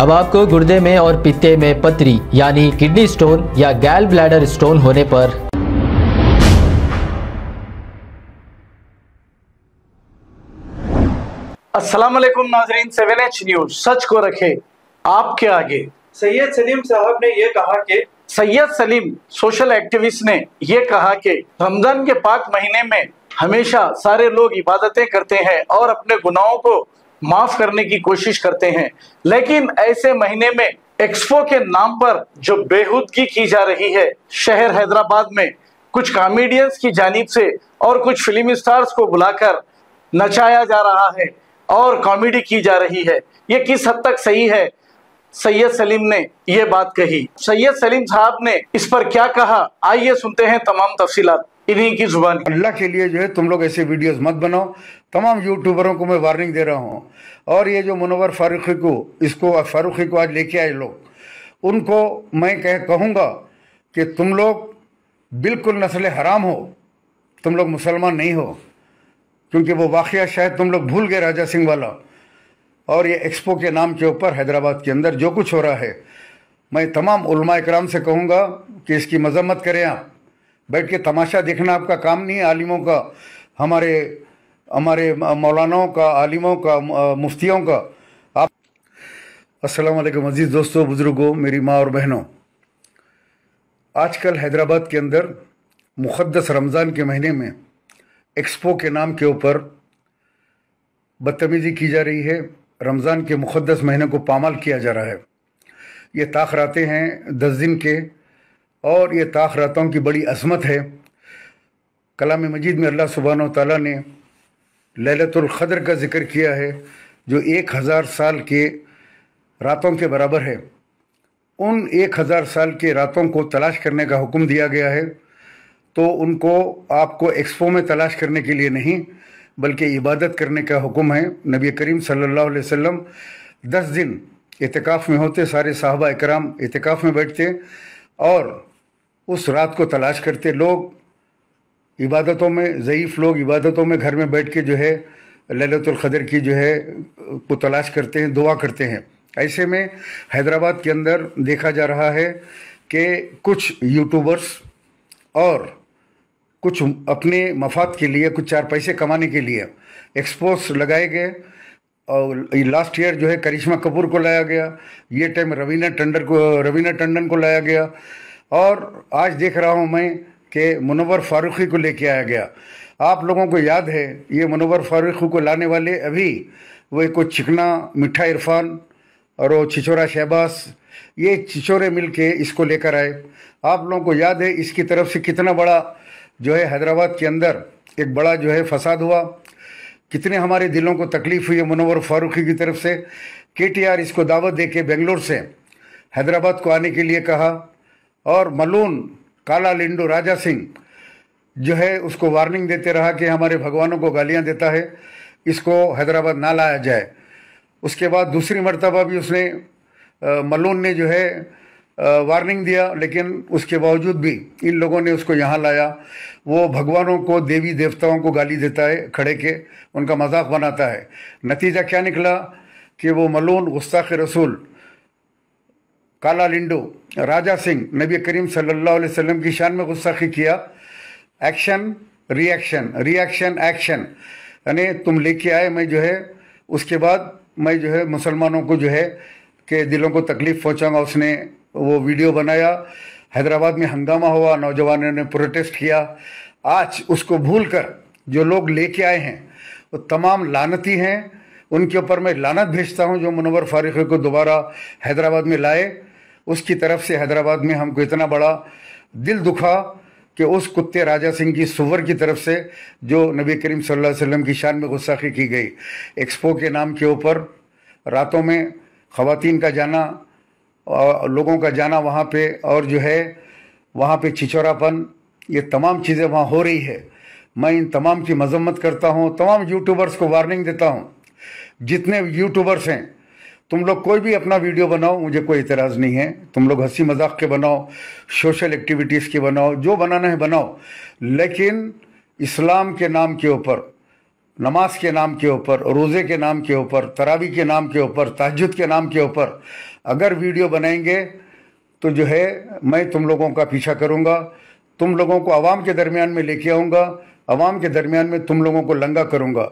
अब आपको गुर्दे में और पित्ते में पतरी यानी किडनी स्टोन या गैल ब्लैडर स्टोन होने पर अस्सलाम नाजरीन सेवन एच न्यूज सच को रखे आपके आगे सैयद सलीम साहब ने यह कहा कि सैयद सलीम सोशल एक्टिविस्ट ने यह कहा कि रमजान के पाक महीने में हमेशा सारे लोग इबादतें करते हैं और अपने गुनाहों को माफ करने की कोशिश करते हैं लेकिन ऐसे महीने में एक्सपो के नाम पर जो बेहूदगी की जा रही है शहर हैदराबाद में कुछ कॉमेडियंस की जानिब से और कुछ फिल्म स्टार्स को बुलाकर नचाया जा रहा है और कॉमेडी की जा रही है ये किस हद तक सही है सैयद सलीम ने ये बात कही सैयद सलीम साहब ने इस पर क्या कहा आइए सुनते हैं तमाम तफसीलात इन्हीं की जुबान अल्लाह के लिए जो है तुम लोग ऐसे वीडियोस मत बनाओ तमाम यूट्यूबरों को मैं वार्निंग दे रहा हूँ और ये जो मुनवर फारूकी को इसको फारूख़ी को आज लेके आए लोग उनको मैं कह कहूँगा कि तुम लोग बिल्कुल नस्ल हराम हो तुम लोग मुसलमान नहीं हो क्योंकि वो वाक़ शायद तुम लोग भूल गए राजा सिंह वाला और ये एक्सपो के नाम के ऊपर हैदराबाद के अंदर जो कुछ हो रहा है मैं तमाम उलमा इकराम से कहूँगा कि इसकी मजम्मत करें आप बैठ के तमाशा देखना आपका काम नहीं है आलिमों का हमारे हमारे मौलानाओं का आलिमों का मुफ्तियों का आप अस्सलाम वालेकुम अजीज़ दोस्तों बुज़ुर्गों मेरी माँ और बहनों आजकल हैदराबाद के अंदर मुक़दस रमज़ान के महीने में एक्सपो के नाम के ऊपर बदतमीज़ी की जा रही है रमज़ान के मुक़दस महीने को पामाल किया जा रहा है ये ताखरातें हैं दस दिन के और ये ताखरातों की बड़ी असमत है कलाम मजीद में अल्लाह सुबहान तला ने ललतुल्क़द्र का ज़िक्र किया है जो एक हज़ार साल के रातों के बराबर है उन एक हज़ार साल के रातों को तलाश करने का हुक्म दिया गया है तो उनको आपको एक्सपो में तलाश करने के लिए नहीं बल्कि इबादत करने का हुक्म है नबी करीम सल्लल्लाहु अलैहि वसल्लम दस दिन इतकाफ़ में होते सारे साहबा कराम इतकाफ़ में बैठते और उस रात को तलाश करते लोग इबादतों में ज़यीफ़ लोग इबादतों में घर में बैठ के जो है ललतुल्क़दर की जो है को तलाश करते हैं दुआ करते हैं ऐसे में हैदराबाद के अंदर देखा जा रहा है कि कुछ यूट्यूबर्स और कुछ अपने मफाद के लिए कुछ चार पैसे कमाने के लिए एक्सपोज लगाए गए और लास्ट ईयर जो है करिश्मा कपूर को लाया गया ये टाइम रवीना टंडन को रवीना टंडन को लाया गया और आज देख रहा हूँ मैं के मुनवर फारूकी को लेके आया गया आप लोगों को याद है ये मुनवर फारूकी को लाने वाले अभी वो एक चिकना मिठा इरफान और वो छिछोरा शहबाज ये छिछोरे मिल के इसको लेकर आए आप लोगों को याद है इसकी तरफ से कितना बड़ा जो है हैदराबाद के अंदर एक बड़ा जो है फसाद हुआ कितने हमारे दिलों को तकलीफ़ हुई है मुनवर फारूकी की तरफ से के इसको दावत दे के बेंगलोर से हैदराबाद को आने के लिए कहा और मलून काला लिंडो राजा सिंह जो है उसको वार्निंग देते रहा कि हमारे भगवानों को गालियाँ देता है इसको हैदराबाद ना लाया जाए उसके बाद दूसरी मरतबा भी उसने मलून ने जो है वार्निंग दिया लेकिन उसके बावजूद भी इन लोगों ने उसको यहाँ लाया वो भगवानों को देवी देवताओं को गाली देता है खड़े के उनका मजाक बनाता है नतीजा क्या निकला कि वो मलून गुस्ताख रसूल काला लिंडो राजा सिंह नबी करीम सल्लल्लाहु अलैहि वसल्लम की शान में गुस्साखी किया एक्शन रिएक्शन रिएक्शन एक्शन यानी तुम लेके आए मैं जो है उसके बाद मैं जो है मुसलमानों को जो है के दिलों को तकलीफ़ पहुँचाऊँगा उसने वो वीडियो बनाया हैदराबाद में हंगामा हुआ नौजवानों ने प्रोटेस्ट किया आज उसको भूल कर जो लोग लेके आए हैं वो तमाम लानती हैं उनके ऊपर मैं लानत भेजता हूँ जो मुनवर फारीख को दोबारा हैदराबाद में लाए उसकी तरफ से हैदराबाद में हमको इतना बड़ा दिल दुखा कि उस कुत्ते राजा सिंह की सुवर की तरफ से जो नबी करीम सल्लल्लाहु अलैहि वसल्लम की शान में गुस्साखी की गई एक्सपो के नाम के ऊपर रातों में ख़वातीन का जाना और लोगों का जाना वहाँ पे और जो है वहाँ पे छिचौरापन ये तमाम चीज़ें वहाँ हो रही है मैं इन तमाम की मजम्मत करता हूँ तमाम यूट्यूबर्स को वार्निंग देता हूँ जितने यूट्यूबर्स हैं तुम लोग कोई भी अपना वीडियो बनाओ मुझे कोई इतराज़ नहीं है तुम लोग हंसी मजाक के बनाओ सोशल एक्टिविटीज़ के बनाओ जो बनाना है बनाओ लेकिन इस्लाम के नाम के ऊपर नमाज के नाम के ऊपर रोज़े के नाम के ऊपर तरावी के नाम के ऊपर ताजुद के नाम के ऊपर अगर वीडियो बनाएंगे तो जो है मैं तुम लोगों का पीछा करूँगा तुम लोगों को आवाम के दरमियान में लेके आऊँगा आवाम के दरमियान में तुम लोगों को लंगा करूँगा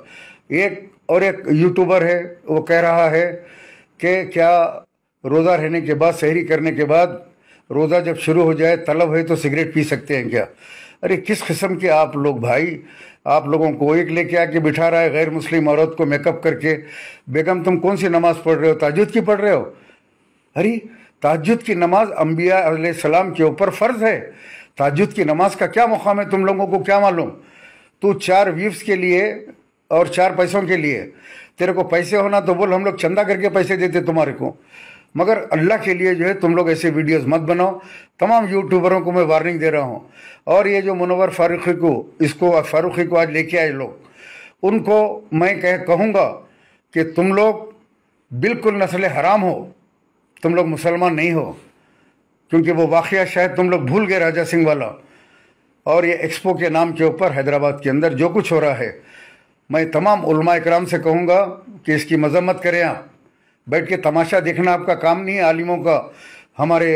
एक और एक यूट्यूबर है वो कह रहा है कि क्या रोज़ा रहने के बाद शहरी करने के बाद रोज़ा जब शुरू हो जाए तलब है तो सिगरेट पी सकते हैं क्या अरे किस किस्म के आप लोग भाई आप लोगों को एक लेके आके बिठा रहा है गैर मुस्लिम औरत को मेकअप करके बेगम तुम कौन सी नमाज़ पढ़ रहे हो ताजुद की पढ़ रहे हो अरे ताजुद की नमाज अम्बिया सलाम के ऊपर फ़र्ज है ताजुद की नमाज का क्या मुकाम है तुम लोगों को क्या मालूम तो चार व्यूज़ के लिए और चार पैसों के लिए तेरे को पैसे होना तो बोल हम लोग चंदा करके पैसे देते तुम्हारे को मगर अल्लाह के लिए जो है तुम लोग ऐसे वीडियोस मत बनाओ तमाम यूट्यूबरों को मैं वार्निंग दे रहा हूँ और ये जो मुनवर फारूकी को इसको फारूखी को आज लेके आए लोग उनको मैं कह कहूँगा कि तुम लोग बिल्कुल नस्ल हराम हो तुम लोग मुसलमान नहीं हो क्योंकि वो वाक़ शायद तुम लोग भूल गए राजा सिंह वाला और ये एक्सपो के नाम के ऊपर हैदराबाद के अंदर जो कुछ हो रहा है मैं तमाम इक्राम से कहूँगा कि इसकी मजम्मत करें आप बैठ के तमाशा देखना आपका काम नहीं है आलिमों का हमारे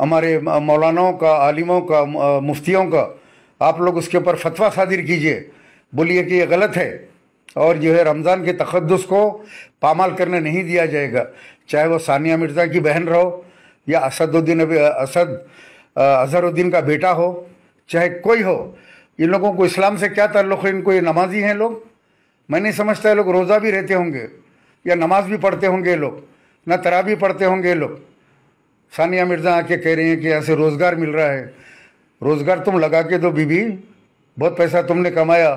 हमारे मौलानाओं का आलिमों का मुफ्तियों का आप लोग उसके ऊपर फतवा सादिर कीजिए बोलिए कि ये गलत है और जो है रमज़ान के तकदस को पामाल करने नहीं दिया जाएगा चाहे वो सानिया मिर्ज़ा की बहन रहो या असदुद्दीन असद अजहरुद्दीन का बेटा हो चाहे कोई हो इन लोगों को इस्लाम से क्या ताल्लुक़ है इनको ये नमाजी हैं लोग मैं नहीं समझता ये लोग रोज़ा भी रहते होंगे या नमाज भी पढ़ते होंगे लोग ना तरा भी पढ़ते होंगे लोग सानिया मिर्ज़ा आके कह रही हैं कि ऐसे रोज़गार मिल रहा है रोज़गार तुम लगा के दो बीबी बहुत पैसा तुमने कमाया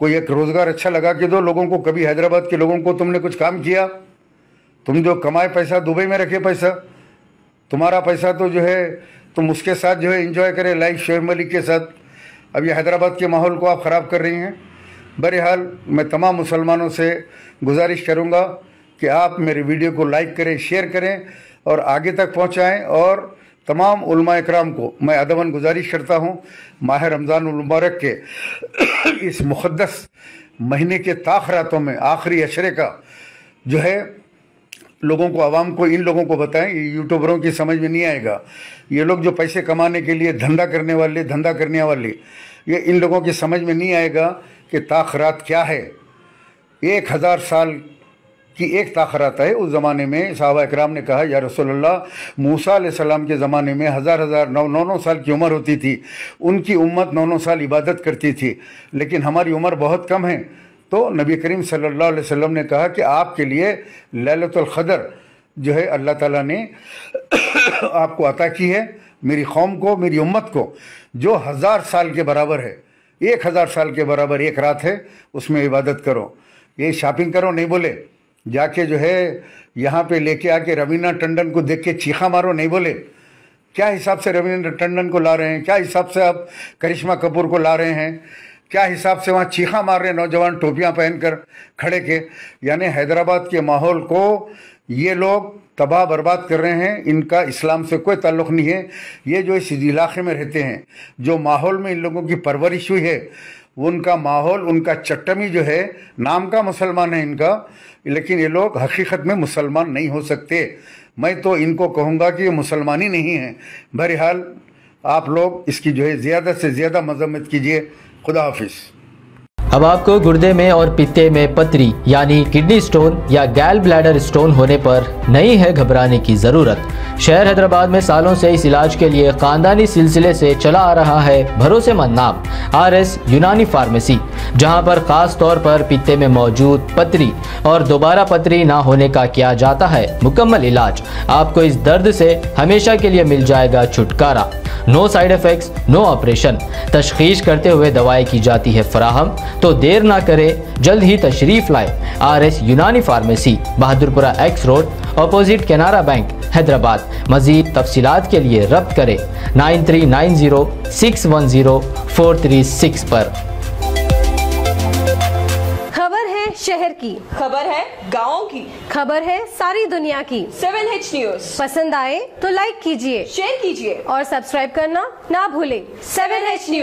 कोई एक रोज़गार अच्छा लगा के दो लोगों को कभी हैदराबाद के लोगों को तुमने कुछ काम किया तुम जो कमाए पैसा दुबई में रखे पैसा तुम्हारा पैसा तो जो है तुम उसके साथ जो है इन्जॉय करें लाइफ शोएब मलिक के साथ अब ये हैदराबाद के माहौल को आप ख़राब कर रही हैं बहरहाल मैं तमाम मुसलमानों से गुजारिश करूँगा कि आप मेरे वीडियो को लाइक करें शेयर करें और आगे तक पहुँचाएँ और तमाम उलमा इकराम को मैं अदमन गुजारिश करता हूँ माह रमज़ान मुबारक के इस मुक़दस महीने के ताख रातों में आखिरी अशरे का जो है लोगों को आवाम को इन लोगों को बताएं यूट्यूबरों की समझ में नहीं आएगा ये लोग जो पैसे कमाने के लिए धंधा करने वाले धंधा करने वाले ये इन लोगों की समझ में नहीं आएगा कि ताखरात क्या है एक हज़ार साल की एक ताखरात है उस ज़माने में साहबा इक्राम ने कहा या रसोल्ला मूसा सलाम के ज़माने में हज़ार हज़ार नौ नौ नौ साल की उम्र होती थी उनकी उम्मत नौ नौ साल इबादत करती थी लेकिन हमारी उम्र बहुत कम है तो नबी करीम सल्लल्लाहु अलैहि वसल्लम ने कहा कि आपके लिए ललतुल्खदर जो है अल्लाह ताला ने आपको अता की है मेरी कौम को मेरी उम्मत को जो हज़ार साल के बराबर है एक हज़ार साल के बराबर एक रात है उसमें इबादत करो ये शॉपिंग करो नहीं बोले जाके जो है यहाँ पे लेके आके रवीना टंडन को देख के चीखा मारो नहीं बोले क्या हिसाब से रवीना टंडन को ला रहे हैं क्या हिसाब से आप करिश्मा कपूर को ला रहे हैं क्या हिसाब से वहाँ चीखा मार रहे नौजवान टोपियाँ पहनकर खड़े के यानी हैदराबाद के माहौल को ये लोग तबाह बर्बाद कर रहे हैं इनका इस्लाम से कोई ताल्लुक़ नहीं है ये जो इस इलाके में रहते हैं जो माहौल में इन लोगों की परवरिश हुई है उनका माहौल उनका चट्टमी जो है नाम का मुसलमान है इनका लेकिन ये लोग हकीकत में मुसलमान नहीं हो सकते मैं तो इनको कहूँगा कि ये मुसलमान ही नहीं हैं बहरहाल आप लोग इसकी जो है ज़्यादा से ज़्यादा मजम्मत कीजिए खुदा हाफिज़ अब आपको गुर्दे में और पित्ते में पतरी यानी किडनी स्टोन या गैल ब्लैडर स्टोन होने पर नहीं है घबराने की ज़रूरत शहर हैदराबाद में सालों से इस इलाज के लिए खानदानी सिलसिले से चला आ रहा है भरोसेमंद नाम आर एस यूनानी फार्मेसी जहां पर खास तौर पर पित्ते में मौजूद पतरी और दोबारा पतरी ना होने का किया जाता है मुकम्मल इलाज आपको इस दर्द से हमेशा के लिए मिल जाएगा छुटकारा no side effects no operation तशखीश करते हुए दवाई की जाती है फराहम तो देर ना करें जल्द ही तशरीफ लाए R S Unani pharmacy Bahadurpura X road opposite Canara bank Hyderabad मजीद तफसीत के लिए रब्त करें nine three nine zero six one zero four three six पर शहर की खबर है गाँव की खबर है सारी दुनिया की सेवन एच न्यूज पसंद आए तो लाइक कीजिए शेयर कीजिए और सब्सक्राइब करना ना भूले सेवन एच न्यूज